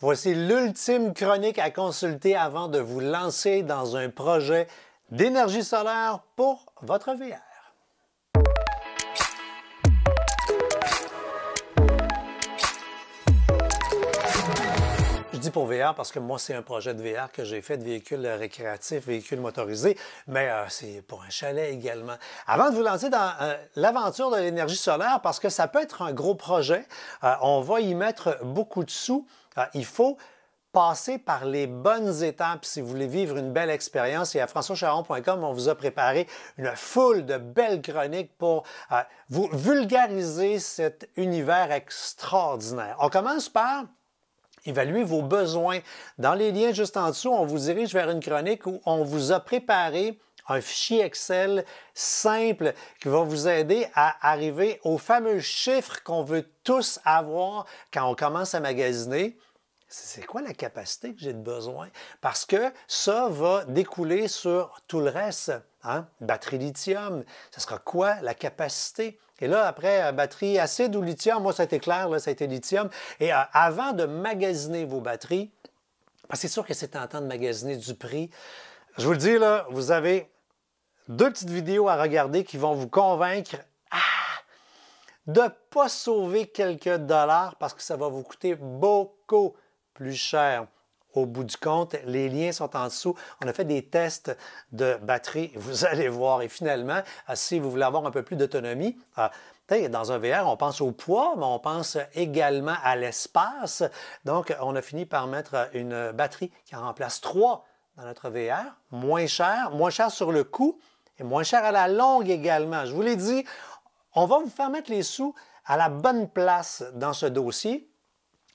Voici l'ultime chronique à consulter avant de vous lancer dans un projet d'énergie solaire pour votre VR. pour VR parce que moi, c'est un projet de VR que j'ai fait, de véhicules récréatifs, véhicules motorisés, mais euh, c'est pour un chalet également. Avant de vous lancer dans euh, l'aventure de l'énergie solaire, parce que ça peut être un gros projet, euh, on va y mettre beaucoup de sous. il faut passer par les bonnes étapes si vous voulez vivre une belle expérience. Et à françoischaron.com, on vous a préparé une foule de belles chroniques pour vous vulgariser cet univers extraordinaire. On commence par évaluer vos besoins. Dans les liens juste en dessous, on vous dirige vers une chronique où on vous a préparé un fichier Excel simple qui va vous aider à arriver aux fameux chiffres qu'on veut tous avoir quand on commence à magasiner. C'est quoi la capacité que j'ai de besoin? Parce que ça va découler sur tout le reste. Hein, batterie lithium, ça sera quoi la capacité? Et là, après, euh, batterie acide ou lithium, moi, ça a été clair, là, ça a été lithium. Et euh, avant de magasiner vos batteries, parce que c'est sûr que c'est tentant de magasiner du prix, je vous le dis, là, vous avez deux petites vidéos à regarder qui vont vous convaincre ah, de ne pas sauver quelques dollars parce que ça va vous coûter beaucoup plus cher au bout du compte. Les liens sont en dessous. On a fait des tests de batterie, vous allez voir. Et finalement, euh, si vous voulez avoir un peu plus d'autonomie, euh, dans un VR, on pense au poids, mais on pense également à l'espace. Donc, on a fini par mettre une batterie qui en remplace trois dans notre VR, moins cher, moins cher sur le coût et moins cher à la longue également. Je vous l'ai dit, on va vous faire mettre les sous à la bonne place dans ce dossier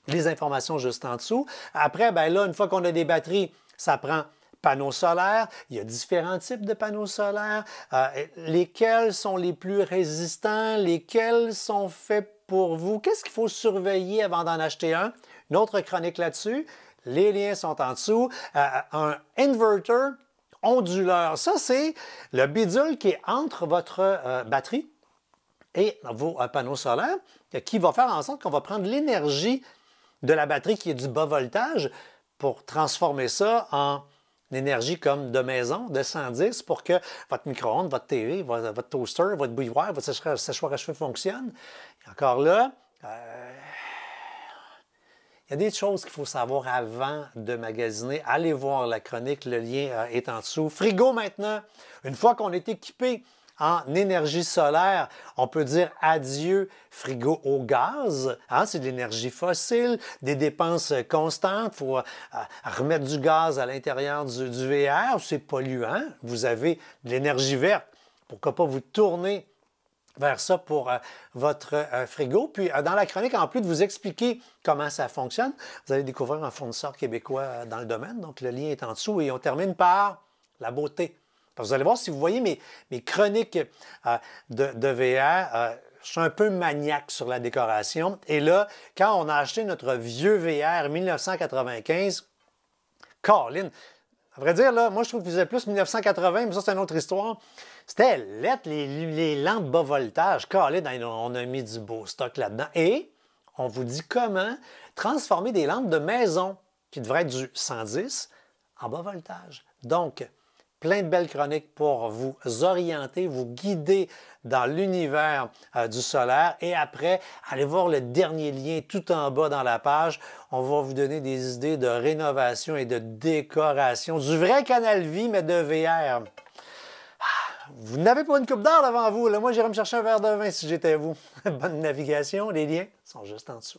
les informations juste en dessous. Après, ben là, une fois qu'on a des batteries, ça prend panneaux solaires. Il y a différents types de panneaux solaires. Euh, lesquels sont les plus résistants? Lesquels sont faits pour vous? Qu'est-ce qu'il faut surveiller avant d'en acheter un? Une autre chronique là-dessus. Les liens sont en dessous. Euh, un inverter onduleur. Ça, c'est le bidule qui est entre votre euh, batterie et vos panneaux solaires qui va faire en sorte qu'on va prendre l'énergie de la batterie qui est du bas voltage pour transformer ça en énergie comme de maison, de 110, pour que votre micro-ondes, votre télé, votre, toaster, votre bouilloire, votre séchoir, à cheveux fonctionnent. encore là, euh, Il y a des choses qu'il faut savoir avant de magasiner. Allez voir la chronique, le lien euh, est en dessous. Frigo maintenant, une fois qu'on est équipé en énergie solaire. On peut dire adieu frigo au gaz. Hein, c'est de l'énergie fossile, des dépenses constantes. pour faut euh, remettre du gaz à l'intérieur du, VR. C'est polluant. Vous avez de l'énergie verte. Pourquoi pas vous tourner vers ça pour euh, votre euh, frigo. Puis dans la chronique, en plus de vous expliquer comment ça fonctionne, vous allez découvrir un fournisseur québécois dans le domaine. Donc le lien est en dessous et on termine par la beauté vous allez voir, si vous voyez mes, chroniques euh, de, VR, euh, je suis un peu maniaque sur la décoration. Et là, quand on a acheté notre vieux VR 1995, Colin, à vrai dire, là, moi, je trouve que faisait plus 1980, mais ça, c'est une autre histoire. C'était lettre, les, lampes bas voltage. Colin, on a mis du beau stock là-dedans. Et on vous dit comment transformer des lampes de maison qui devraient être du 110 en bas voltage. Donc, plein de belles chroniques pour vous orienter, vous guider dans l'univers euh, du solaire. Et après, allez voir le dernier lien tout en bas dans la page. On va vous donner des idées de rénovation et de décoration du vrai Canal Vie, mais de VR. Ah, vous n'avez pas une coupe d'or devant vous. Moi, j'irais me chercher un verre de vin si j'étais vous. Bonne navigation. Les liens sont juste en dessous.